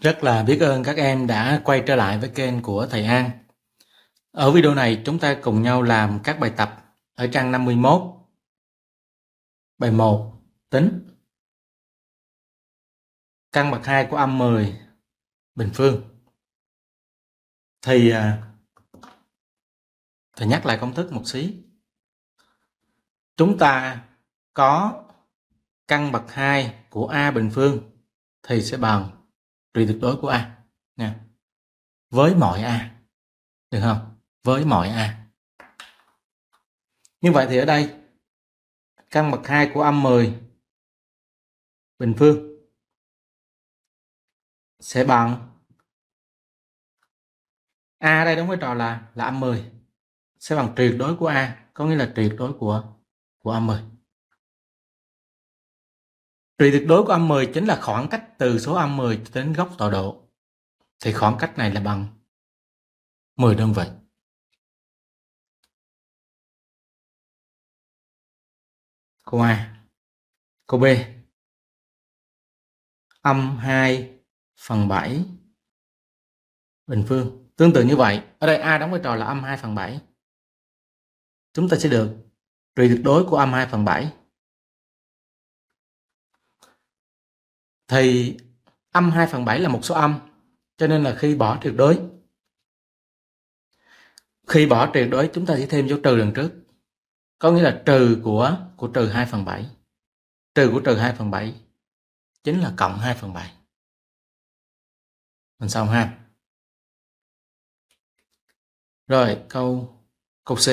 Rất là biết ơn các em đã quay trở lại với kênh của thầy An. Ở video này chúng ta cùng nhau làm các bài tập ở trang 51. Bài 1. Tính. Căn bậc 2 của âm 10 bình phương. Thì à, thầy nhắc lại công thức một xí. Chúng ta có căn bậc 2 của A bình phương thì sẽ bằng trị tuyệt đối của A nha. Với mọi A. Được không? Với mọi A. Như vậy thì ở đây căn bậc 2 của âm 10 bình phương sẽ bằng A đây đóng vai trò là là âm 10 sẽ bằng tuyệt đối của A có nghĩa là tuyệt đối của của âm 10 vì tuyệt đối của âm 10 chính là khoảng cách từ số âm 10 đến góc tọa độ. Thì khoảng cách này là bằng 10 đơn vị. Câu A. Câu B. Âm 2 phần 7 bình phương. Tương tự như vậy, ở đây A đóng vai trò là âm 2 phần 7. Chúng ta sẽ được trừ tuyệt đối của âm 2 phần 7 thì âm 2 phần 7 là một số âm cho nên là khi bỏ tuyệt đối khi bỏ tuyệt đối chúng ta chỉ thêm dấu trừ lần trước có nghĩa là trừ của của trừ 2 phần 7 trừ của trừ 2 phần 7 chính là cộng 2 phần 7 mình xong ha rồi câu câu C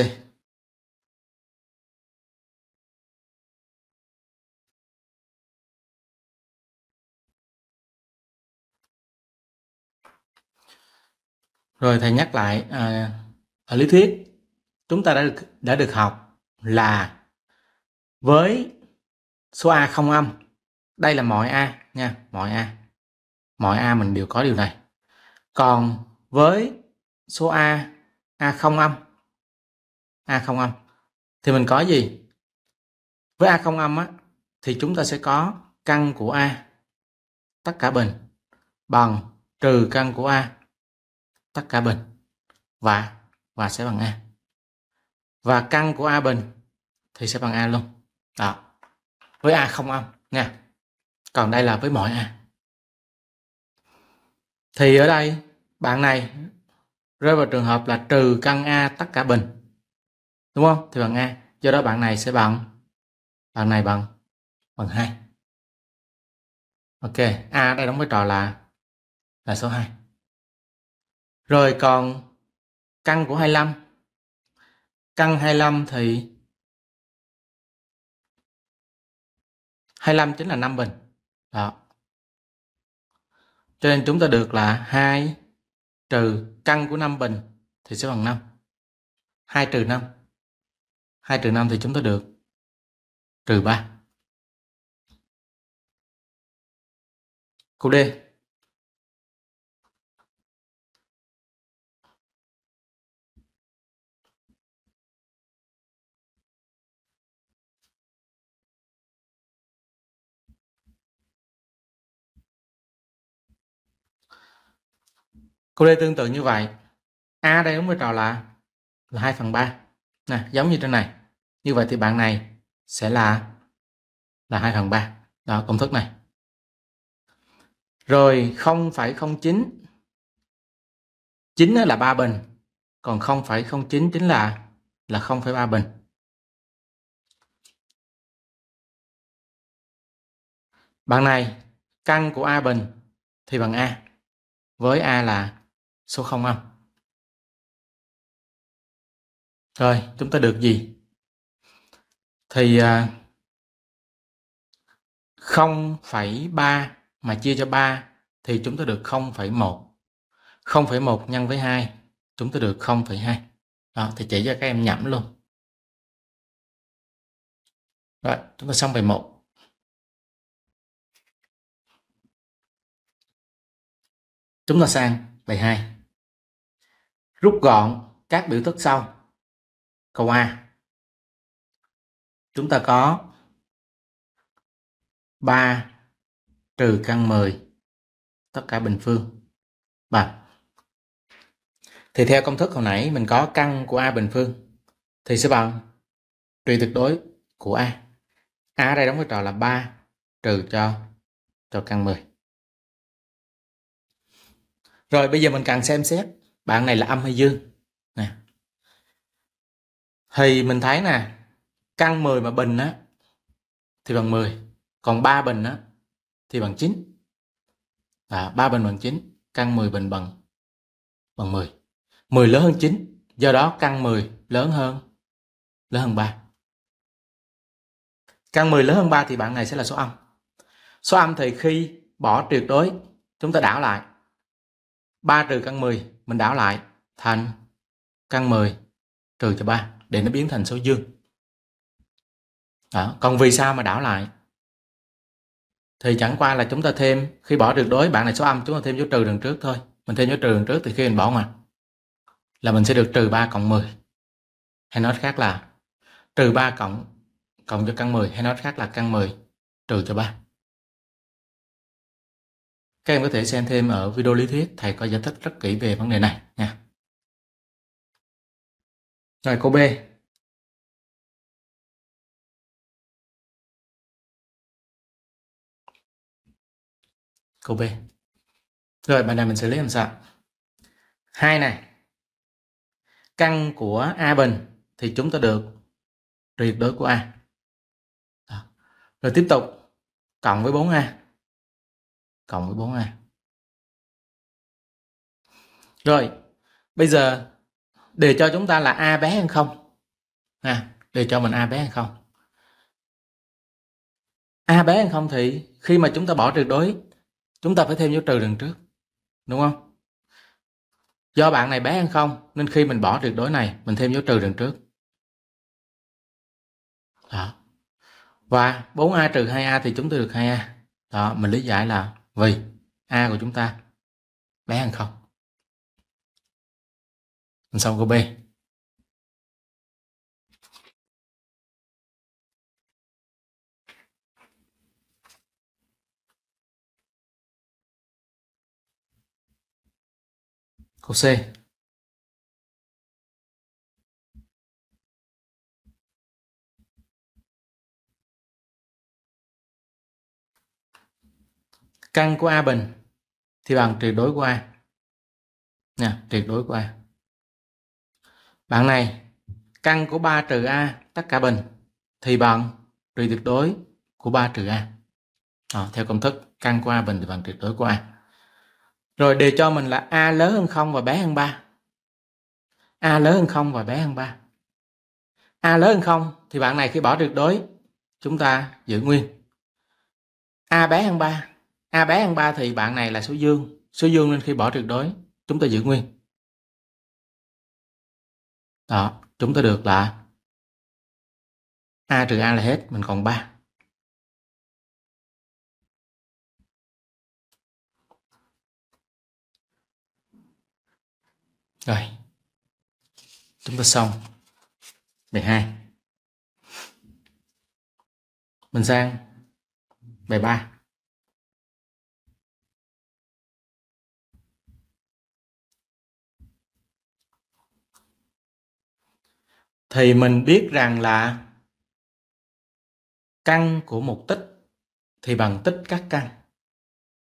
rồi thầy nhắc lại à, ở lý thuyết chúng ta đã được đã được học là với số a không âm đây là mọi a nha mọi a mọi a mình đều có điều này còn với số a a không âm a không âm thì mình có gì với a không âm á thì chúng ta sẽ có căn của a tất cả bình bằng trừ căn của a tất cả bình và và sẽ bằng a và căn của a bình thì sẽ bằng a luôn đó với a không âm nha còn đây là với mọi a thì ở đây bạn này rơi vào trường hợp là trừ căn a tất cả bình đúng không thì bằng a do đó bạn này sẽ bằng bạn này bằng bằng hai ok a đây đóng vai trò là là số 2 rồi còn căn của 25. Căn 25 thì 25 chính là 5 bình. Đó. Cho nên chúng ta được là 2 trừ căn của 5 bình thì sẽ bằng 5. 2 trừ 5. 2 trừ 5 thì chúng ta được trừ 3. Câu D. Cô D tương tự như vậy. A đây đóng vai trò là là 2 phần 3. Nè, giống như trên này. Như vậy thì bạn này sẽ là là 2 phần 3. Đó, công thức này. Rồi 0,09 9 là 3 bình, còn 0,09 chính là là 0,3 bình. Bạn này căn của A bình thì bằng A với A là số 0 âm. Rồi, chúng ta được gì? Thì à, 0,3 mà chia cho 3 thì chúng ta được 0,1. 0,1 nhân với 2 chúng ta được 0,2. Đó, thì chỉ cho các em nhẩm luôn. Rồi, chúng ta xong bài 1. Chúng ta sang bài 2 rút gọn các biểu thức sau câu a chúng ta có 3 trừ căn 10 tất cả bình phương và thì theo công thức hồi nãy mình có căn của a bình phương thì sẽ bằng tùy tuyệt đối của a a ở đây đóng vai trò là 3 trừ cho cho căn 10 rồi bây giờ mình cần xem xét bạn này là âm hay dương nè thì mình thấy nè căn 10 mà bình á thì bằng 10 còn 3 bình á thì bằng 9 à, 3 bình bằng 9 căn 10 bình bằng bằng 10 10 lớn hơn 9 do đó căn 10 lớn hơn lớn hơn 3 căn 10 lớn hơn 3 thì bạn này sẽ là số âm số âm thì khi bỏ tuyệt đối chúng ta đảo lại 3 trừ căn 10 mình đảo lại thành căn 10 trừ cho 3 để nó biến thành số dương. Đó. Còn vì sao mà đảo lại? Thì chẳng qua là chúng ta thêm khi bỏ tuyệt đối bạn này số âm chúng ta thêm dấu trừ đằng trước thôi. Mình thêm dấu trừ đằng trước thì khi mình bỏ ngoặt là mình sẽ được trừ 3 cộng 10. Hay nói khác là trừ 3 cộng cộng cho căn 10 hay nói khác là căn 10 trừ cho 3. Các em có thể xem thêm ở video lý thuyết, thầy có giải thích rất kỹ về vấn đề này nha. Rồi câu B. Câu B. Rồi bài này mình xử lý làm sao? Hai này. Căn của A bình thì chúng ta được tuyệt đối của A. Rồi tiếp tục cộng với 4A cộng với 4a rồi bây giờ để cho chúng ta là a bé hơn không à, để cho mình a bé hơn không a bé hơn không thì khi mà chúng ta bỏ tuyệt đối chúng ta phải thêm dấu trừ đằng trước đúng không do bạn này bé hơn không nên khi mình bỏ tuyệt đối này mình thêm dấu trừ đằng trước đó và 4a trừ 2a thì chúng tôi được 2a đó mình lý giải là vì A của chúng ta bé hơn không xong câu B câu C căn của A bình thì bằng tuyệt đối của A nha tuyệt đối của A bạn này căn của 3 trừ A tất cả bình thì bằng tuyệt đối của 3 trừ A à, theo công thức căn của A bình thì bằng tuyệt đối của A rồi đề cho mình là A lớn hơn 0 và bé hơn 3 A lớn hơn 0 và bé hơn 3 A lớn hơn 0 thì bạn này khi bỏ tuyệt đối chúng ta giữ nguyên A bé hơn 3 A bé ăn 3 thì bạn này là số dương. Số dương nên khi bỏ tuyệt đối, chúng ta giữ nguyên. Đó, chúng ta được là A trừ A là hết, mình còn 3. Rồi. Chúng ta xong. 12. Mình sang bài 3. thì mình biết rằng là căn của một tích thì bằng tích các căn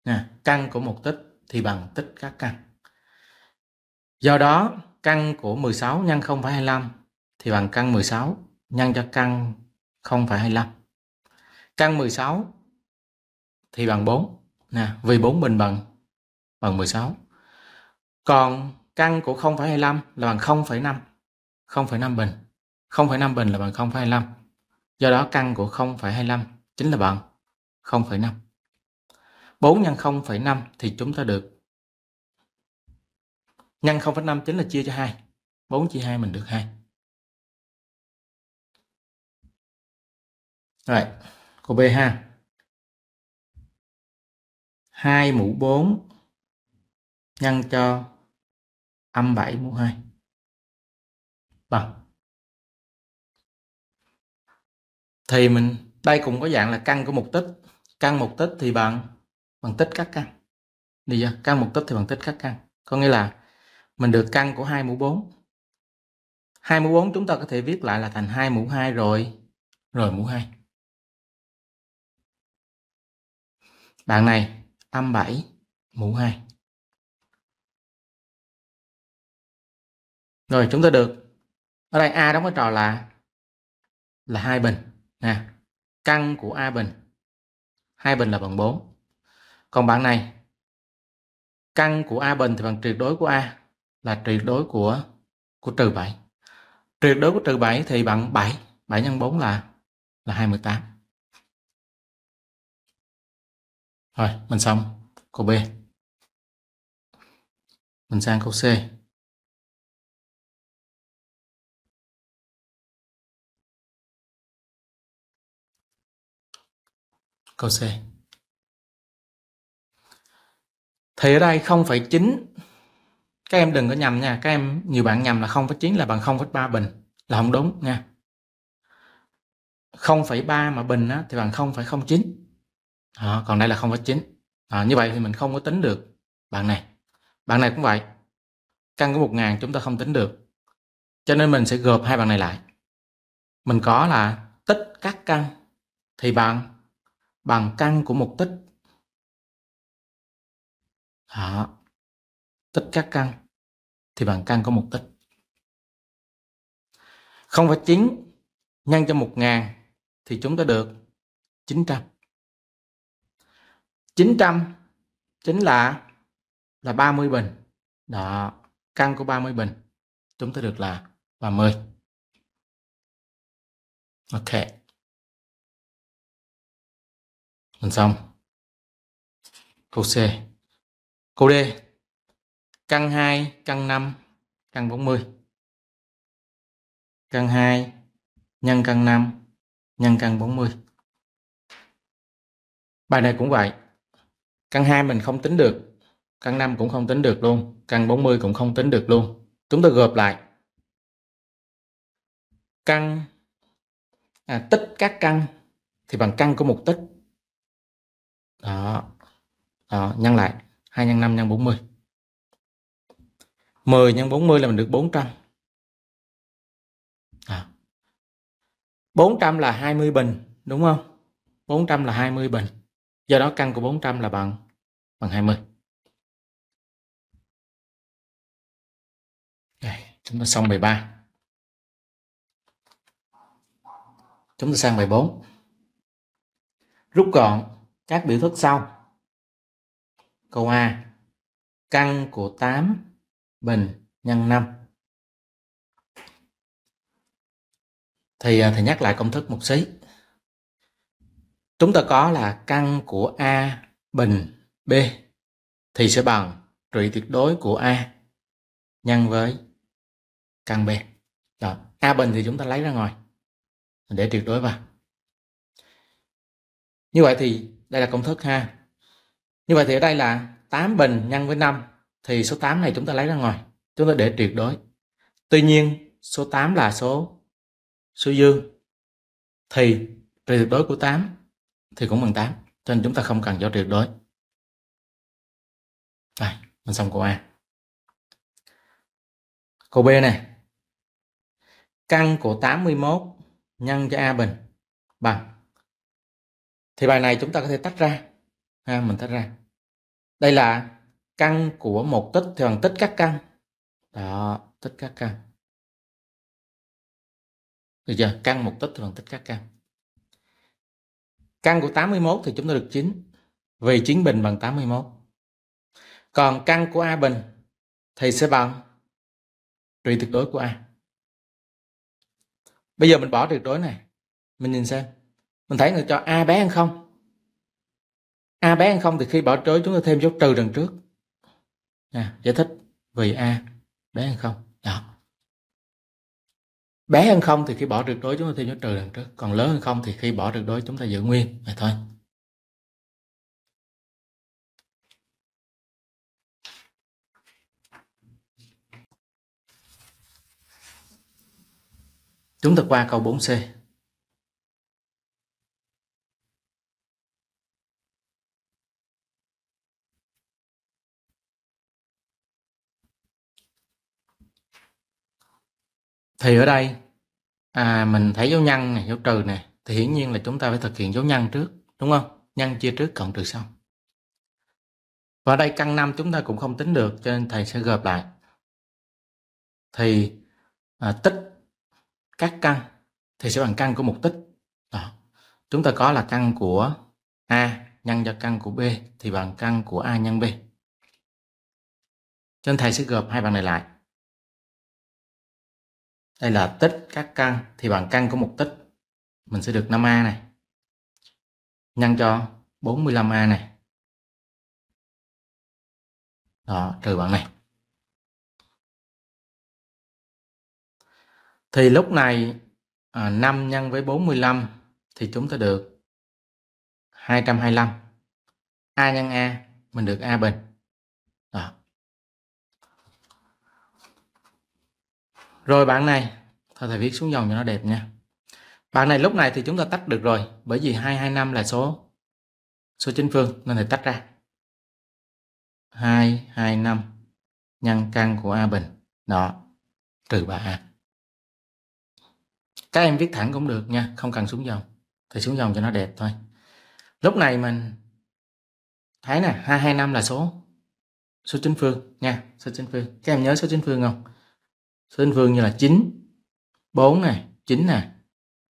nha căn của một tích thì bằng tích các căn do đó căn của 16 nhân 0,25 thì bằng căn 16 nhân cho căn 0,25 căn 16 thì bằng 4 nè vì 4 bình bằng bằng 16 còn căn của 0,25 là bằng 0,5 0,5 bình 0,5 bình là bằng 0,25 do đó căn của 0,25 chính là bằng 0,5 4 nhân 0,5 thì chúng ta được nhân 0,5 chính là chia cho 2 4 chia 2 mình được 2 Rồi, câu B ha. 2 mũ 4 nhân cho âm 7 mũ 2. Rồi. Vâng. Thì mình đây cũng có dạng là căn của một tích. Căn một tích thì bằng bằng tích các căn. Được chưa? Căn một tích thì bằng tích các căn. Có nghĩa là mình được căn của 2 mũ 4. 2 mũ 4 chúng ta có thể viết lại là thành 2 mũ 2 rồi rồi mũ 2. Bạn này âm 7 mũ 2. Rồi chúng ta được ở đây a đóng vai trò là là hai bình nè căn của a bình hai bình là bằng 4 còn bạn này căn của a bình thì bằng tuyệt đối của a là tuyệt đối của của trừ 7 Tuyệt đối của trừ 7 thì bằng 7 7 nhân 4 là là 28 rồi mình xong câu B mình sang câu C Câu C. Thì ở đây 0,9 các em đừng có nhầm nha, các em nhiều bạn nhầm là 0,9 là bằng 0,3 bình là không đúng nha. 0,3 mà bình á, thì bằng 0,09. À, còn đây là 0,9. À, như vậy thì mình không có tính được bạn này. Bạn này cũng vậy. Căn của 1.000 chúng ta không tính được. Cho nên mình sẽ gộp hai bạn này lại. Mình có là tích các căn thì bằng bằng căn của một tích à, tích các căn thì bằng căn có một tích Không phải chín nhân cho một ngàn thì chúng ta được 900 900 chính là là 30 bình đó căn của 30 bình chúng ta được là là 10 ok mình xong câu C câu D căn 2 căn 5 căn 40 căn 2 nhân căn 5 nhân căn 40 bài này cũng vậy căn 2 mình không tính được căn 5 cũng không tính được luôn căn 40 cũng không tính được luôn chúng ta gộp lại căn à, tích các căn thì bằng căn của một tích đó, nhân lại 2 nhân 5 nhân 40 10 nhân 40 là mình được 400 à. 400 là 20 bình đúng không 400 là 20 bình do đó căn của 400 là bằng bằng 20 Đây, chúng ta xong bài 13 chúng ta sang bài 14 rút gọn các biểu thức sau Câu A. Căn của 8 bình nhân 5. Thì à, thầy nhắc lại công thức một xí. Chúng ta có là căn của A bình B thì sẽ bằng trị tuyệt đối của A nhân với căn B. Đó. A bình thì chúng ta lấy ra ngoài để tuyệt đối vào. Như vậy thì đây là công thức ha. Như vậy thì ở đây là 8 bình nhân với 5 thì số 8 này chúng ta lấy ra ngoài, chúng ta để tuyệt đối. Tuy nhiên, số 8 là số số dương thì tuyệt đối của 8 thì cũng bằng 8, cho nên chúng ta không cần cho tuyệt đối. Đây, mình xong câu A. Câu B này. Căn của 81 nhân cho A bình bằng. Thì bài này chúng ta có thể tách ra. Ha, mình tách ra đây là căn của một tích thì bằng tích các căn đó tích các căn được chưa căn một tích thì bằng tích các căn căn của 81 thì chúng ta được 9 vì 9 bình bằng 81 còn căn của A bình thì sẽ bằng trị tuyệt đối của A bây giờ mình bỏ tuyệt đối này mình nhìn xem mình thấy người cho A bé hơn không A bé hơn không thì khi bỏ trối chúng ta thêm dấu trừ lần trước. Nha, giải thích vì A bé hơn không. Đó. Bé hơn không thì khi bỏ tuyệt đối chúng ta thêm dấu trừ lần trước. Còn lớn hơn không thì khi bỏ tuyệt đối chúng ta giữ nguyên. Vậy thôi. Chúng ta qua câu 4C. thì ở đây à, mình thấy dấu nhân này dấu trừ này thì hiển nhiên là chúng ta phải thực hiện dấu nhân trước đúng không nhân chia trước cộng trừ sau và đây căn 5 chúng ta cũng không tính được cho nên thầy sẽ gộp lại thì à, tích các căn thì sẽ bằng căn của một tích đó chúng ta có là căn của a nhân cho căn của b thì bằng căn của a nhân b cho nên thầy sẽ gộp hai bằng này lại đây là tích các căn thì bằng căn của một tích mình sẽ được 5A này nhân cho 45A này đó trừ bạn này thì lúc này à, 5 nhân với 45 thì chúng ta được 225 A nhân A mình được A bình rồi bạn này thôi thầy viết xuống dòng cho nó đẹp nha bạn này lúc này thì chúng ta tách được rồi bởi vì 225 là số số chính phương nên thầy tách ra 225 nhân căn của A Bình đó trừ 3A các em viết thẳng cũng được nha không cần xuống dòng Thầy xuống dòng cho nó đẹp thôi lúc này mình thấy nè 225 là số số chính phương nha số chính phương các em nhớ số chính phương không sinh đơn phương như là 9 4 này 9 này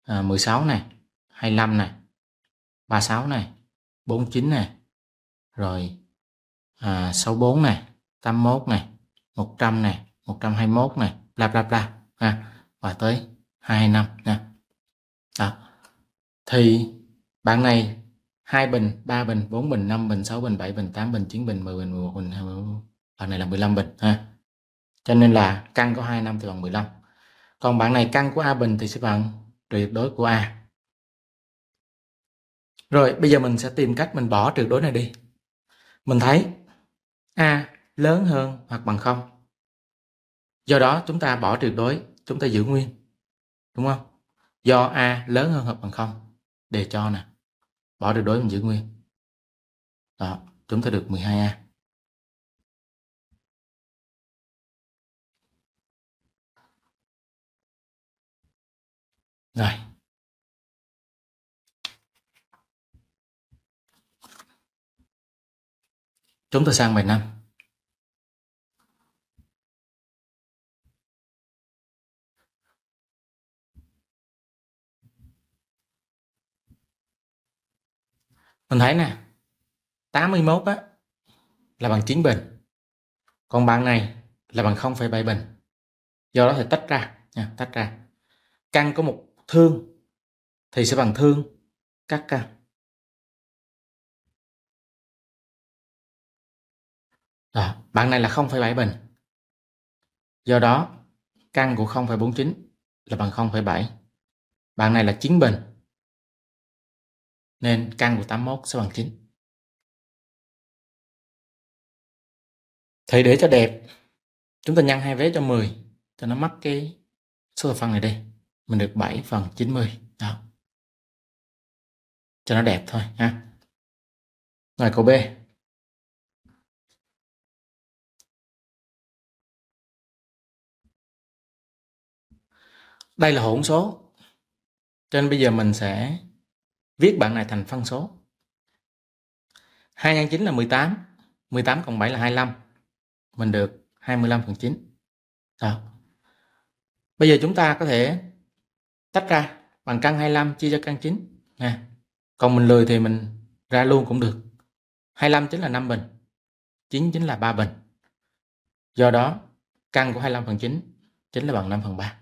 à, 16 này 25 này 36 này 49 này rồi à, 64 này 81 này 100 này 121 này bla bla bla ha và tới 225 nha đó. thì bạn này hai bình, ba bình, bốn bình, năm bình, sáu bình, bảy bình, tám bình, chín bình, 10 bình, 11 bình, 20 bình. Bạn này là 15 bình ha cho nên là căn có 2 năm thì bằng 15 còn bạn này căn của A bình thì sẽ bằng tuyệt đối của A rồi bây giờ mình sẽ tìm cách mình bỏ tuyệt đối này đi mình thấy A lớn hơn hoặc bằng không. do đó chúng ta bỏ tuyệt đối chúng ta giữ nguyên đúng không do A lớn hơn hoặc bằng không để cho nè bỏ tuyệt đối mình giữ nguyên đó chúng ta được 12A Rồi. Chúng ta sang bài 5. Mình thấy nè, 81 á là bằng 9 bình. Còn bạn này là bằng 0,7 bình. Do đó thì tách ra nha, tách ra. Căn có một thương thì sẽ bằng thương các căn Đó, bạn này là 0,7 bình. Do đó, căn của 0,49 là bằng 0,7. Bạn này là 9 bình. Nên căn của 81 sẽ bằng 9. Thì để cho đẹp, chúng ta nhân hai vế cho 10 cho nó mắc cái số thập phân này đi mình được 7 phần 90 đó cho nó đẹp thôi ha rồi câu B đây là hỗn số cho nên bây giờ mình sẽ viết bạn này thành phân số 2 nhân 9 là 18 18 cộng 7 là 25 mình được 25 phần 9 đó. bây giờ chúng ta có thể tách ra bằng căn 25 chia cho căn 9 nha còn mình lười thì mình ra luôn cũng được 25 chính là 5 bình 9 chính là 3 bình do đó căn của 25 phần 9 chính là bằng 5 phần 3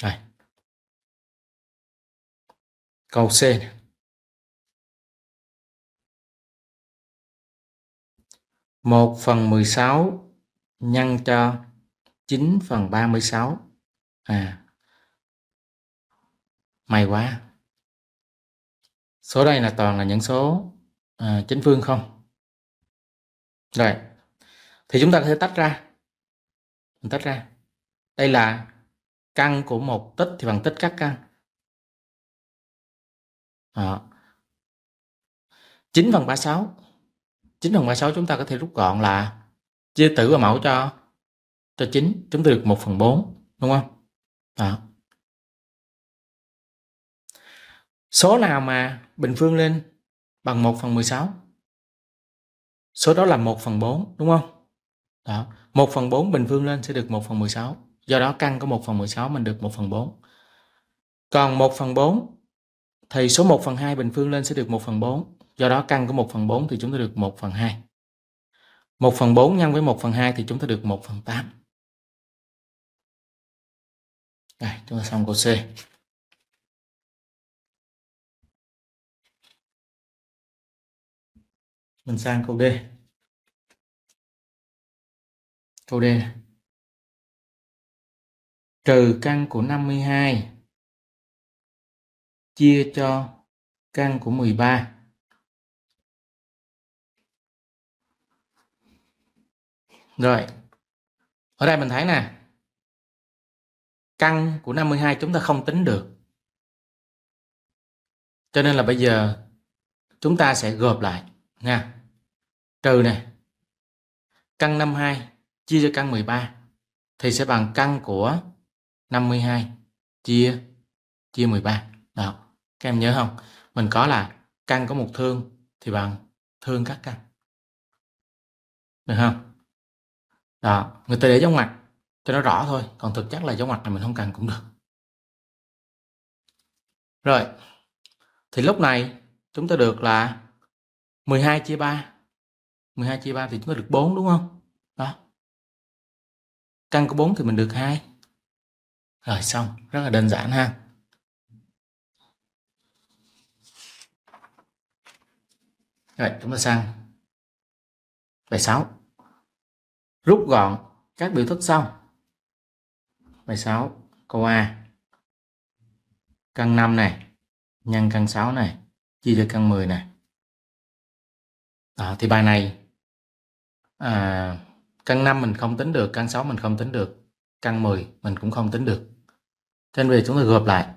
rồi câu C này. một phần 16 nhân cho 9 phần 36 à may quá số đây là toàn là những số à, chính phương không rồi thì chúng ta có thể tách ra mình tách ra đây là căn của một tích thì bằng tích các căn à. 9 phần 36 9 phần 36 chúng ta có thể rút gọn là chia tử và mẫu cho cho 9 chúng ta được 1 phần 4 đúng không đó. số nào mà bình phương lên bằng 1 phần 16 số đó là 1 phần 4 đúng không đó 1 phần 4 bình phương lên sẽ được 1 phần 16 do đó căn có 1 phần 16 mình được 1 phần 4 còn 1 phần 4 thì số 1 phần 2 bình phương lên sẽ được 1 phần 4 do đó căn có 1 phần 4 thì chúng ta được 1 phần 2 1 phần 4 nhân với 1 phần 2 thì chúng ta được 1 phần 8 đây, chúng ta xong câu C. Mình sang câu D. Câu D Trừ căn của 52 chia cho căn của 13. Rồi. Ở đây mình thấy nè, căn của 52 chúng ta không tính được. Cho nên là bây giờ chúng ta sẽ gộp lại nha. Trừ này. Căn 52 chia cho căn 13 thì sẽ bằng căn của 52 chia chia 13. Đó. Các em nhớ không? Mình có là căn có một thương thì bằng thương các căn. Được không? Đó, người ta để trong ngoặc cho nó rõ thôi còn thực chất là dấu ngoặc này mình không cần cũng được rồi thì lúc này chúng ta được là 12 chia 3 12 chia 3 thì chúng ta được 4 đúng không đó căn có 4 thì mình được 2 rồi xong rất là đơn giản ha Rồi, chúng ta sang bài 6. Rút gọn các biểu thức sau bài 6 câu A căn 5 này nhân căn 6 này chia cho căn 10 này đó, à, thì bài này à, căn 5 mình không tính được căn 6 mình không tính được căn 10 mình cũng không tính được cho nên về chúng ta gộp lại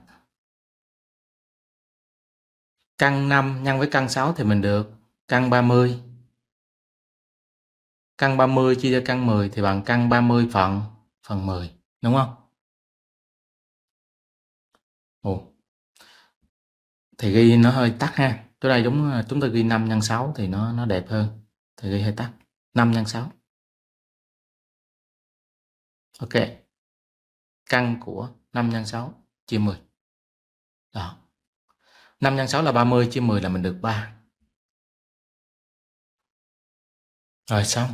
căn 5 nhân với căn 6 thì mình được căn 30 căn 30 chia cho căn 10 thì bằng căn 30 phần phần 10 đúng không thì ghi nó hơi tắt ha chỗ đây giống à, chúng ta ghi 5 nhân 6 thì nó nó đẹp hơn thì ghi hơi tắt 5 nhân 6 ok căn của 5 nhân 6 chia 10 đó 5 nhân 6 là 30 chia 10 là mình được 3 rồi xong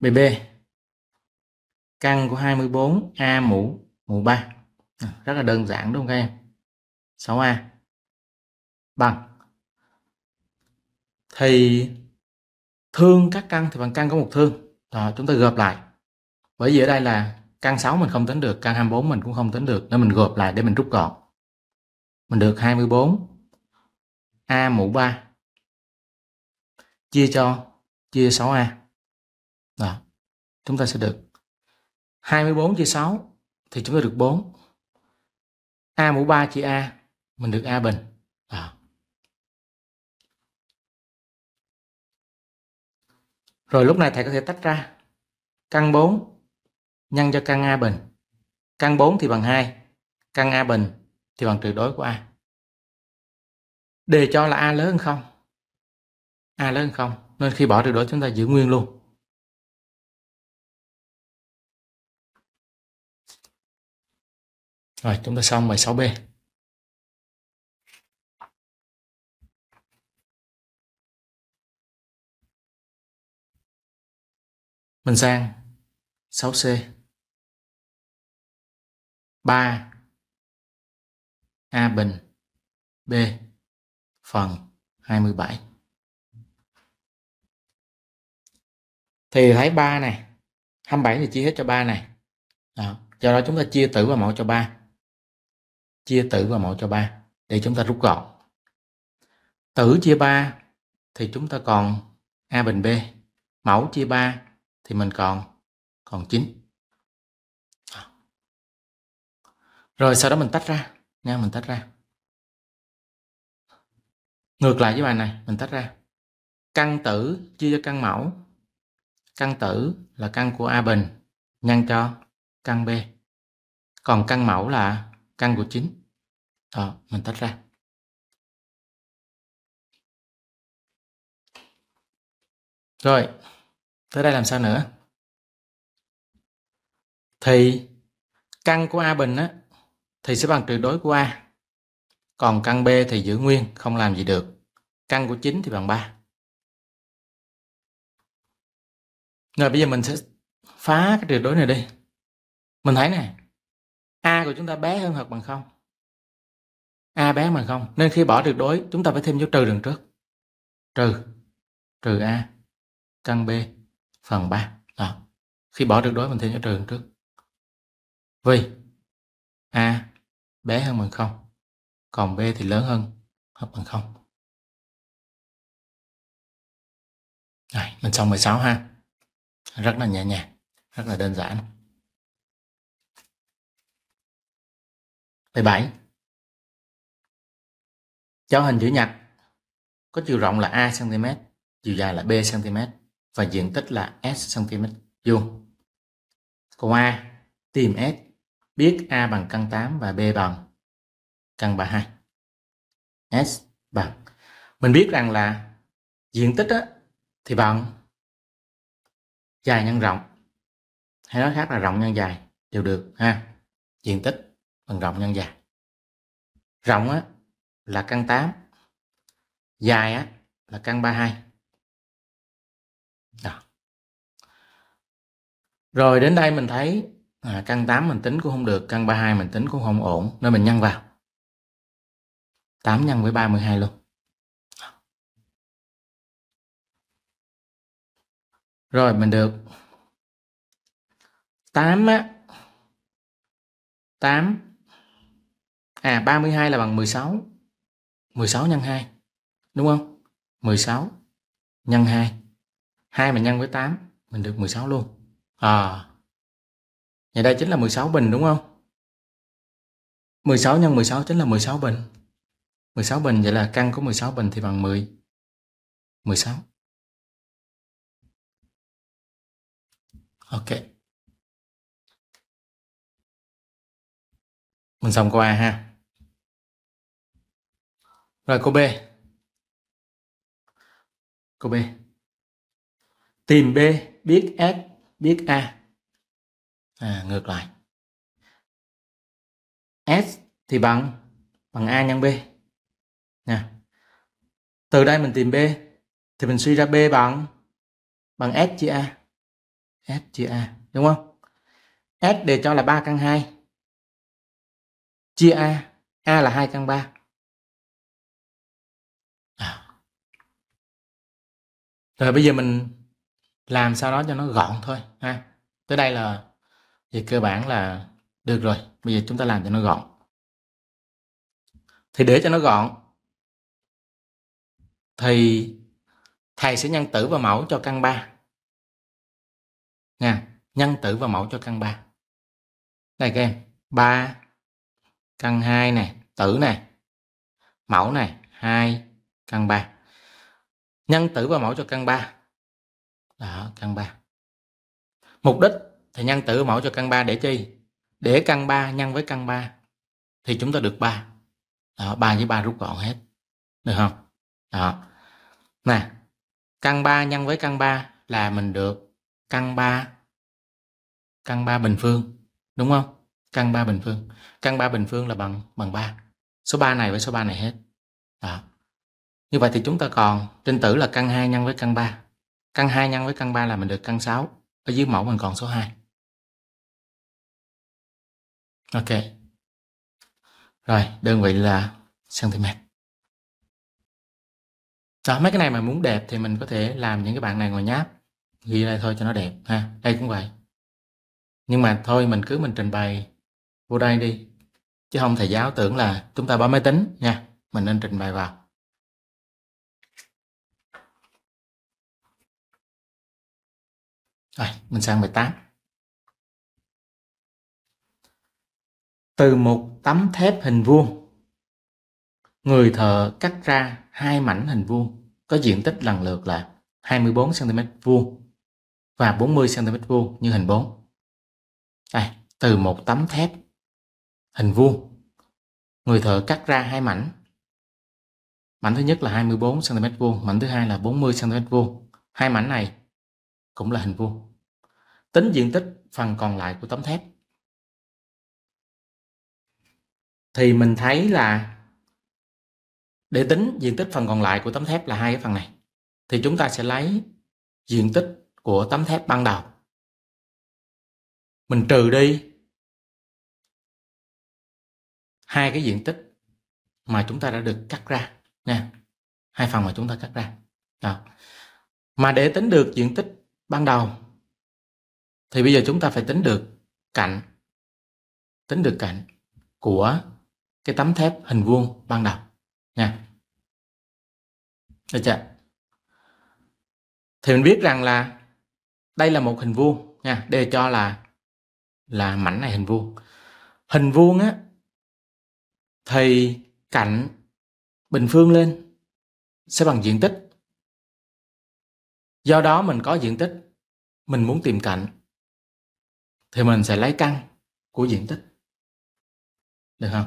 BB căn của 24 A mũ mũ 3 rất là đơn giản đúng không các em 6A bằng thì thương các căn thì bằng căn có một thương rồi chúng ta gộp lại bởi vì ở đây là căn 6 mình không tính được căn 24 mình cũng không tính được nên mình gộp lại để mình rút gọn mình được 24 A mũ 3 chia cho chia 6A đó chúng ta sẽ được 24 chia 6 thì chúng ta được 4 a mũ 3 chia a mình được a bình à. rồi lúc này thầy có thể tách ra căn 4 nhân cho căn a bình căn 4 thì bằng 2 căn a bình thì bằng tuyệt đối của a đề cho là a lớn hơn không a lớn hơn không nên khi bỏ tuyệt đối chúng ta giữ nguyên luôn Rồi chúng ta xong bài 6B. Mình sang 6C. 3 A bình B phần 27. Thì thấy 3 này, 27 thì chia hết cho 3 này. Đó. Do đó chúng ta chia tử và mẫu cho 3 chia tử và mẫu cho ba để chúng ta rút gọn. Tử chia ba thì chúng ta còn A bình B. Mẫu chia ba thì mình còn còn chín Rồi sau đó mình tách ra nha, mình tách ra. Ngược lại với bài này, mình tách ra. Căn tử chia cho căn mẫu. Căn tử là căn của A bình nhân cho căn B. Còn căn mẫu là căn của 9 đó ờ, mình tách ra rồi tới đây làm sao nữa thì căn của a bình á thì sẽ bằng tuyệt đối của a còn căn b thì giữ nguyên không làm gì được căn của 9 thì bằng 3 rồi bây giờ mình sẽ phá cái tuyệt đối này đi mình thấy nè a của chúng ta bé hơn hoặc bằng không A bán bằng không nên khi bỏ tuyệt đối chúng ta phải thêm dấu trừ đằng trước. Trừ. Trừ A. Căn B. Phần 3. Đó. Khi bỏ tuyệt đối mình thêm dấu trừ đằng trước. Vì A bé hơn bằng không còn B thì lớn hơn hoặc bằng không. Đây mình xong 16 ha. Rất là nhẹ nhàng, rất là đơn giản. 17 cho hình chữ nhật có chiều rộng là A cm, chiều dài là B cm và diện tích là S cm vuông. Câu A tìm S, biết A bằng căn 8 và B bằng căn 32. S bằng mình biết rằng là diện tích á, thì bằng dài nhân rộng hay nói khác là rộng nhân dài đều được ha diện tích bằng rộng nhân dài rộng á là căn 8 dài á là căn 32 Đó. rồi đến đây mình thấy à, căn 8 mình tính cũng không được căn 32 mình tính cũng không ổn nên mình nhân vào 8 nhân với 32 luôn rồi mình được 8 á 8 à 32 là bằng 16 16 nhân 2 đúng không 16 nhân 2 2 mà nhân với 8 mình được 16 luôn à vậy đây chính là 16 bình đúng không 16 nhân 16 chính là 16 bình 16 bình vậy là căn của 16 bình thì bằng 10 16 Ok mình xong câu A ha rồi câu B. Câu B. Tìm B, biết S, biết A. À, ngược lại. S thì bằng bằng A nhân B. nha Từ đây mình tìm B thì mình suy ra B bằng bằng S chia A. S chia A, đúng không? S để cho là 3 căn 2 chia A, A là 2 căn 3 rồi bây giờ mình làm sao đó cho nó gọn thôi ha tới đây là về cơ bản là được rồi bây giờ chúng ta làm cho nó gọn thì để cho nó gọn thì thầy sẽ nhân tử và mẫu cho căn 3 nha nhân tử và mẫu cho căn 3 đây các em 3 căn 2 này tử này mẫu này 2 căn 3 nhân tử và mẫu cho căn ba đó căn ba mục đích thì nhân tử mẫu cho căn ba để chi để căn ba nhân với căn ba thì chúng ta được ba đó, 3 với ba rút gọn hết được không đó nè căn ba nhân với căn ba là mình được căn ba căn ba bình phương đúng không căn ba bình phương căn ba bình phương là bằng bằng ba số 3 này với số 3 này hết đó như vậy thì chúng ta còn trên tử là căn 2 nhân với căn 3. Căn 2 nhân với căn 3 là mình được căn 6. Ở dưới mẫu mình còn số 2. Ok. Rồi, đơn vị là cm. Đó, mấy cái này mà muốn đẹp thì mình có thể làm những cái bạn này ngồi nháp. Ghi lại thôi cho nó đẹp ha. Đây cũng vậy. Nhưng mà thôi mình cứ mình trình bày vô đây đi. Chứ không thầy giáo tưởng là chúng ta bấm máy tính nha. Mình nên trình bày vào. Rồi, mình sang 18. Từ một tấm thép hình vuông, người thợ cắt ra hai mảnh hình vuông có diện tích lần lượt là 24 cm vuông và 40 cm vuông như hình 4. Đây, từ một tấm thép hình vuông, người thợ cắt ra hai mảnh. Mảnh thứ nhất là 24 cm vuông, mảnh thứ hai là 40 cm vuông. Hai mảnh này cũng là hình vuông tính diện tích phần còn lại của tấm thép thì mình thấy là để tính diện tích phần còn lại của tấm thép là hai cái phần này thì chúng ta sẽ lấy diện tích của tấm thép ban đầu mình trừ đi hai cái diện tích mà chúng ta đã được cắt ra nha hai phần mà chúng ta cắt ra đó. mà để tính được diện tích ban đầu thì bây giờ chúng ta phải tính được cạnh tính được cạnh của cái tấm thép hình vuông ban đầu nha. Được chưa? Thì mình biết rằng là đây là một hình vuông nha, để cho là là mảnh này hình vuông. Hình vuông á thì cạnh bình phương lên sẽ bằng diện tích. Do đó mình có diện tích, mình muốn tìm cạnh thì mình sẽ lấy căn của diện tích được không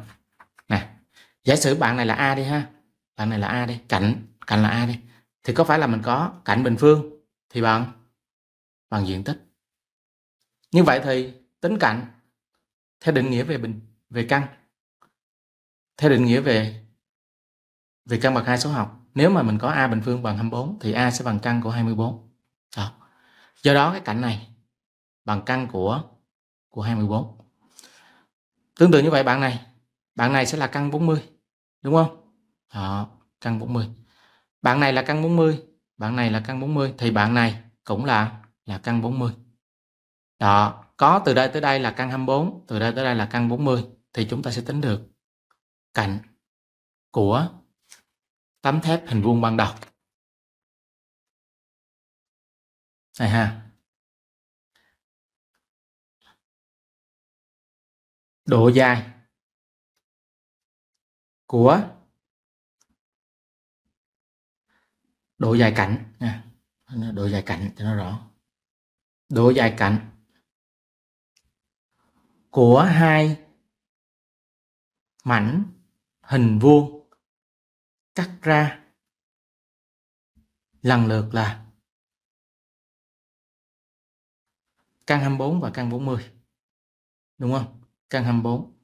nè giả sử bạn này là a đi ha bạn này là a đi cạnh cạnh là a đi thì có phải là mình có cạnh bình phương thì bằng bằng diện tích như vậy thì tính cạnh theo định nghĩa về bình về căn theo định nghĩa về về căn bậc hai số học nếu mà mình có a bình phương bằng 24 thì a sẽ bằng căn của 24 đó do đó cái cạnh này bằng căn của của hàng 14 tương tự như vậy bạn này bạn này sẽ là căn 40 đúng không đó, căn 40 bạn này là căn 40 bạn này là căn 40 thì bạn này cũng là là căn 40 đó có từ đây tới đây là căn 24 từ đây tới đây là căn 40 thì chúng ta sẽ tính được cạnh của tấm thép hình vuông ban đầu này ha độ dài của độ dài cạnh à, nè độ dài cạnh cho nó rõ độ dài cạnh của hai mảnh hình vuông cắt ra lần lượt là căn 24 và căn 40 đúng không căn 24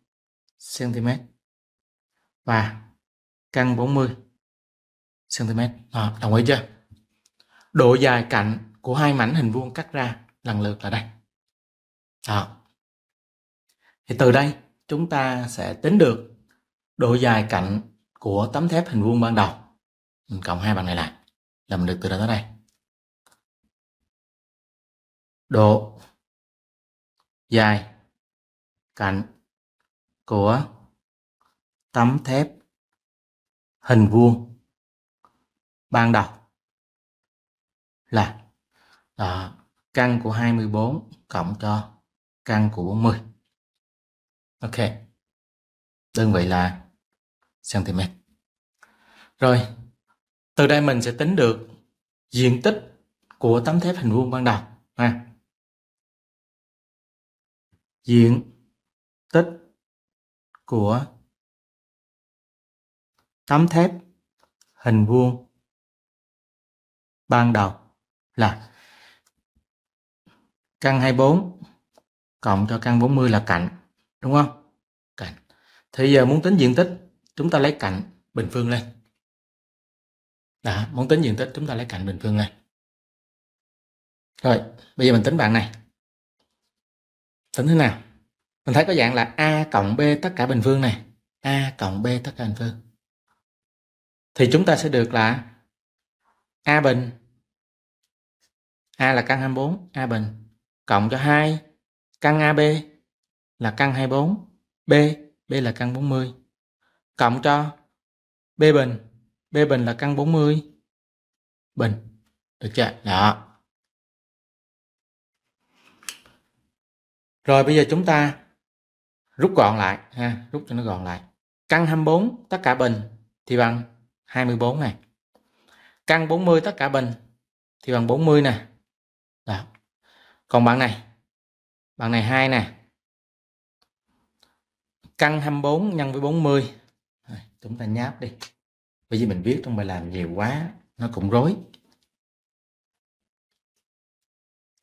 cm và căn 40 cm à, đồng ý chưa độ dài cạnh của hai mảnh hình vuông cắt ra lần lượt là đây đó. thì từ đây chúng ta sẽ tính được độ dài cạnh của tấm thép hình vuông ban đầu mình cộng hai bằng này lại là mình được từ đây tới đây độ dài cạnh của tấm thép hình vuông ban đầu là đó, à, căn của 24 cộng cho căn của 40 ok đơn vị là cm rồi từ đây mình sẽ tính được diện tích của tấm thép hình vuông ban đầu ha diện tích của tấm thép hình vuông ban đầu là căn 24 cộng cho căn 40 là cạnh đúng không cạnh thì giờ muốn tính diện tích chúng ta lấy cạnh bình phương lên đã muốn tính diện tích chúng ta lấy cạnh bình phương lên rồi bây giờ mình tính bạn này tính thế nào mình thấy có dạng là a cộng b tất cả bình phương này a cộng b tất cả bình phương thì chúng ta sẽ được là a bình a là căn 24 a bình cộng cho 2 căn ab là căn 24 b b là căn 40 cộng cho b bình b bình là căn 40 bình được chưa đó rồi bây giờ chúng ta rút gọn lại ha rút cho nó gọn lại căn 24 tất cả bình thì bằng 24 này căn 40 tất cả bình thì bằng 40 nè đó. còn bạn này bạn này 2 nè căn 24 nhân với 40 chúng ta nháp đi bởi vì mình viết trong bài làm nhiều quá nó cũng rối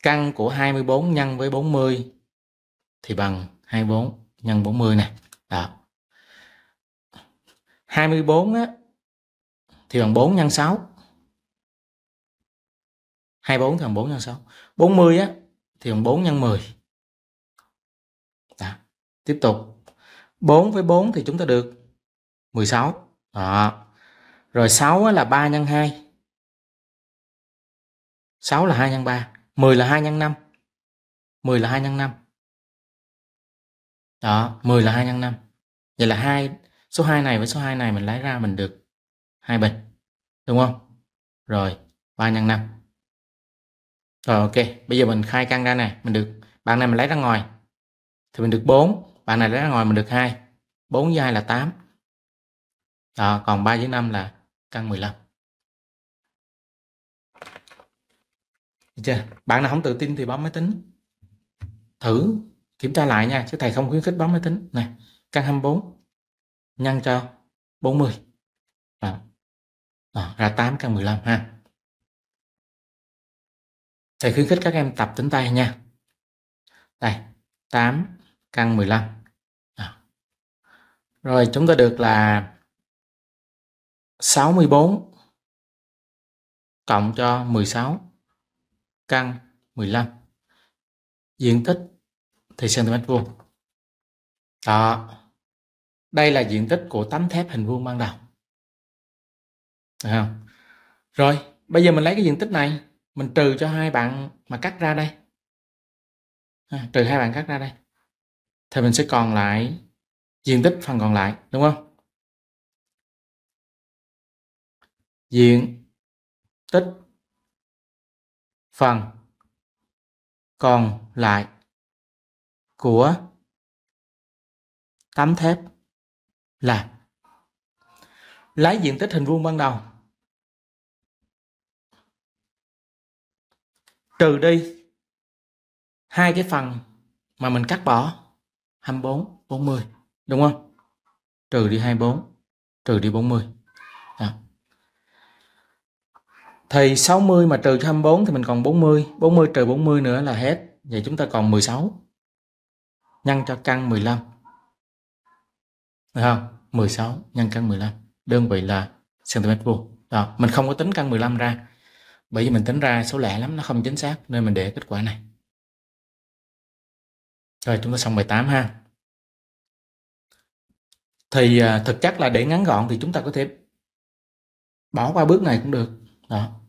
căn của 24 nhân với 40 thì bằng 24 nhân 40 này đó 24 á thì bằng 4 nhân 6 24 thì bằng 4 nhân 6 40 á thì bằng 4 nhân 10 đó. tiếp tục 4 với 4 thì chúng ta được 16 đó. rồi 6 là 3 nhân 2 6 là 2 nhân 3 10 là 2 nhân 5 10 là 2 nhân 5 đó 10 là 2 nhân 5 vậy là hai số 2 này với số 2 này mình lấy ra mình được hai bình đúng không rồi 3 nhân 5 rồi ok bây giờ mình khai căn ra này mình được bạn này mình lấy ra ngoài thì mình được 4 bạn này lấy ra ngoài mình được 2 4 với 2 là 8 đó, còn 3 với 5 là căn 15 Được chưa? Bạn nào không tự tin thì bấm máy tính thử kiểm tra lại nha chứ thầy không khuyến khích bấm máy tính này căn 24 nhân cho 40 à. À, ra 8 căn 15 ha thầy khuyến khích các em tập tính tay nha đây 8 căn 15 à. rồi chúng ta được là 64 cộng cho 16 căn 15 diện tích thì cm vuông đó đây là diện tích của tấm thép hình vuông ban đầu được không rồi bây giờ mình lấy cái diện tích này mình trừ cho hai bạn mà cắt ra đây à, trừ hai bạn cắt ra đây thì mình sẽ còn lại diện tích phần còn lại đúng không diện tích phần còn lại của tấm thép là lấy diện tích hình vuông ban đầu trừ đi hai cái phần mà mình cắt bỏ 24 40 đúng không trừ đi 24 trừ đi 40 đó. thì 60 mà trừ 24 thì mình còn 40 40 trừ 40 nữa là hết vậy chúng ta còn 16 nhân cho căn 15. Được không? 16 nhân căn 15, đơn vị là cm vuông. Đó, mình không có tính căn 15 ra. Bởi vì mình tính ra số lẻ lắm nó không chính xác nên mình để kết quả này. Rồi chúng ta xong bài 8 ha. Thì à, thực chất là để ngắn gọn thì chúng ta có thể bỏ qua bước này cũng được. Đó.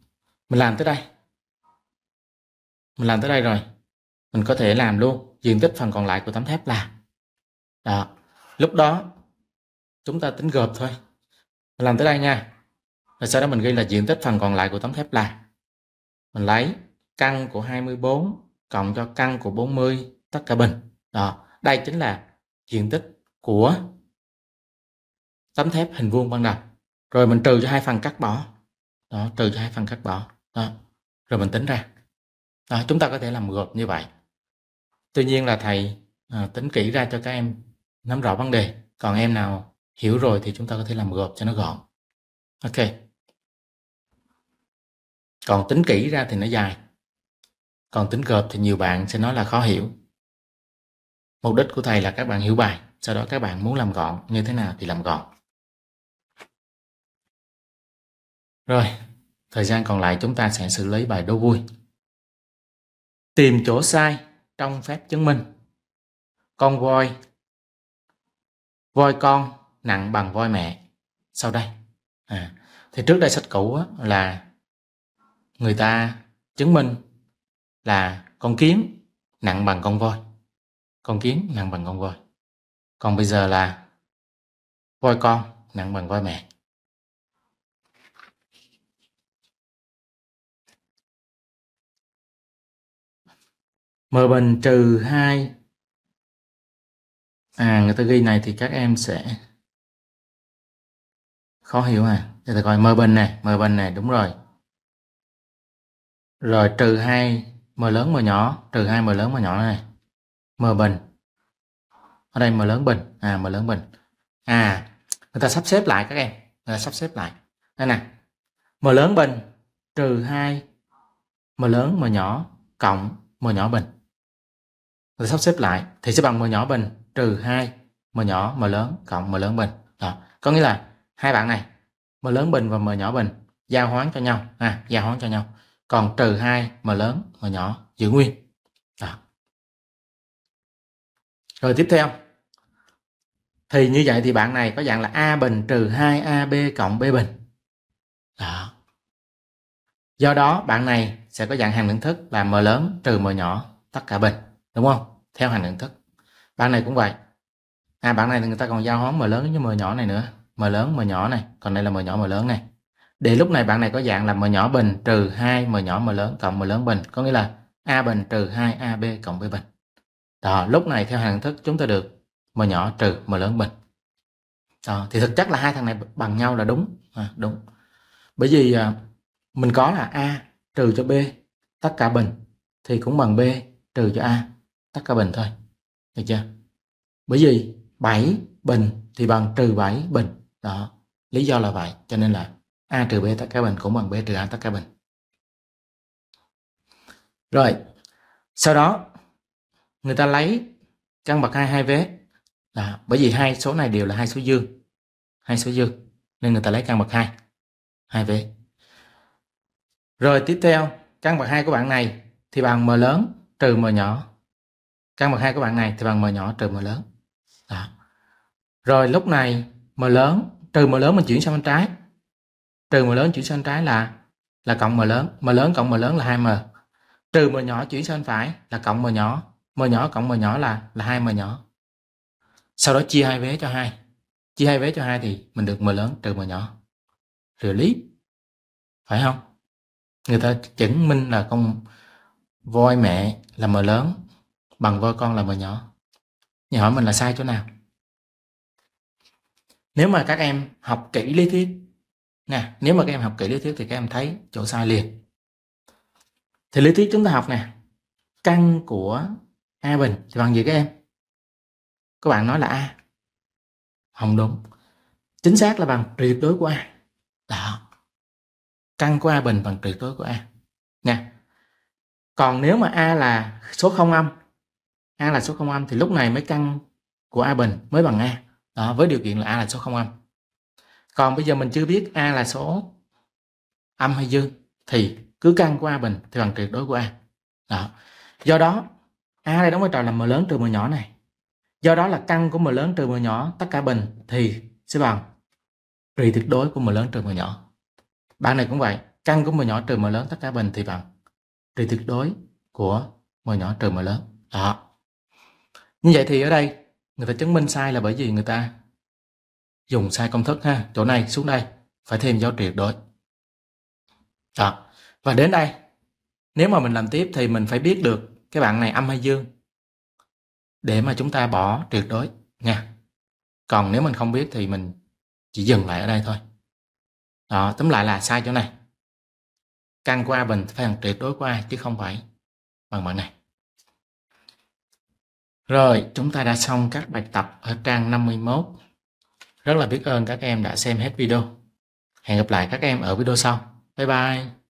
Mình làm tới đây. Mình làm tới đây rồi. Mình có thể làm luôn diện tích phần còn lại của tấm thép là đó. lúc đó chúng ta tính gộp thôi mình làm tới đây nha rồi sau đó mình ghi là diện tích phần còn lại của tấm thép là mình lấy căn của 24 cộng cho căn của 40 tất cả bình đó đây chính là diện tích của tấm thép hình vuông ban đầu rồi mình trừ cho hai phần cắt bỏ đó trừ cho hai phần cắt bỏ đó rồi mình tính ra đó, chúng ta có thể làm gộp như vậy tuy nhiên là thầy à, tính kỹ ra cho các em nắm rõ vấn đề còn em nào hiểu rồi thì chúng ta có thể làm gộp cho nó gọn ok còn tính kỹ ra thì nó dài còn tính gộp thì nhiều bạn sẽ nói là khó hiểu mục đích của thầy là các bạn hiểu bài sau đó các bạn muốn làm gọn như thế nào thì làm gọn rồi thời gian còn lại chúng ta sẽ xử lý bài đố vui tìm chỗ sai trong phép chứng minh. Con voi voi con nặng bằng voi mẹ. Sau đây. À, thì trước đây sách cũ là người ta chứng minh là con kiến nặng bằng con voi. Con kiến nặng bằng con voi. Còn bây giờ là voi con nặng bằng voi mẹ. m bình trừ 2 à người ta ghi này thì các em sẽ khó hiểu à để ta coi m bình này m bình này đúng rồi rồi trừ 2 m lớn m nhỏ trừ 2 m lớn m nhỏ này m bình ở đây m lớn bình à m lớn bình à người ta sắp xếp lại các em người ta sắp xếp lại đây nè m lớn bình trừ 2 m lớn m nhỏ cộng m nhỏ bình rồi sắp xếp lại thì sẽ bằng m nhỏ bình trừ 2 m nhỏ m lớn cộng m lớn bình đó có nghĩa là hai bạn này m lớn bình và m nhỏ bình giao hoán cho nhau à giao hoán cho nhau còn trừ 2 m lớn m nhỏ giữ nguyên đó. rồi tiếp theo thì như vậy thì bạn này có dạng là a bình trừ 2 ab cộng b bình đó do đó bạn này sẽ có dạng hàm lượng thức là m lớn trừ m nhỏ tất cả bình đúng không theo hành nhận thức bạn này cũng vậy à bạn này thì người ta còn giao hóm mờ lớn với mờ nhỏ này nữa mờ lớn mờ nhỏ này còn đây là mờ nhỏ mờ lớn này để lúc này bạn này có dạng là mờ nhỏ bình trừ hai mờ nhỏ mờ lớn cộng mờ lớn bình có nghĩa là a bình trừ hai ab cộng b bình đó lúc này theo hàng thức chúng ta được mờ nhỏ trừ mờ lớn bình đó, thì thực chất là hai thằng này bằng nhau là đúng à, đúng bởi vì à, mình có là a trừ cho b tất cả bình thì cũng bằng b trừ cho a tất cả bình thôi được chưa bởi vì 7 bình thì bằng trừ 7 bình đó lý do là vậy cho nên là a trừ b tất cả bình cũng bằng b trừ a tất cả bình rồi sau đó người ta lấy căn bậc hai hai vế là bởi vì hai số này đều là hai số dương hai số dương nên người ta lấy căn bậc hai hai vế rồi tiếp theo căn bậc hai của bạn này thì bằng m lớn trừ m nhỏ căn bậc hai của bạn này thì bằng m nhỏ trừ m lớn đó. rồi lúc này m lớn trừ m lớn mình chuyển sang bên trái trừ m lớn chuyển sang bên trái là là cộng m lớn m lớn cộng m lớn là 2m trừ m nhỏ chuyển sang bên phải là cộng m nhỏ m nhỏ cộng m nhỏ là là hai m nhỏ sau đó chia hai vế cho hai chia hai vế cho hai thì mình được m lớn trừ m nhỏ rồi lý phải không người ta chứng minh là con voi mẹ là m lớn bằng voi con là mồi nhỏ thì hỏi mình là sai chỗ nào nếu mà các em học kỹ lý thuyết nè nếu mà các em học kỹ lý thuyết thì các em thấy chỗ sai liền thì lý thuyết chúng ta học nè căn của a bình thì bằng gì các em các bạn nói là a không đúng chính xác là bằng tuyệt đối của a đó căn của a bình bằng tuyệt đối của a nha còn nếu mà a là số không âm A là số không âm thì lúc này mới căn của A bình mới bằng A đó với điều kiện là A là số không âm còn bây giờ mình chưa biết A là số âm hay dương thì cứ căn của A bình thì bằng tuyệt đối của A đó do đó A đây đóng vai trò là M lớn trừ M nhỏ này do đó là căn của M lớn trừ M nhỏ tất cả bình thì sẽ bằng trị tuyệt đối của M lớn trừ M nhỏ bạn này cũng vậy căn của M nhỏ trừ M lớn tất cả bình thì bằng trị tuyệt đối của M nhỏ trừ M lớn đó như vậy thì ở đây người ta chứng minh sai là bởi vì người ta dùng sai công thức ha. Chỗ này xuống đây phải thêm dấu tuyệt đối. Đó. Và đến đây nếu mà mình làm tiếp thì mình phải biết được cái bạn này âm hay dương để mà chúng ta bỏ tuyệt đối nha còn nếu mình không biết thì mình chỉ dừng lại ở đây thôi đó tóm lại là sai chỗ này căn của a bình phải bằng tuyệt đối của a chứ không phải bằng bạn này rồi, chúng ta đã xong các bài tập ở trang 51. Rất là biết ơn các em đã xem hết video. Hẹn gặp lại các em ở video sau. Bye bye!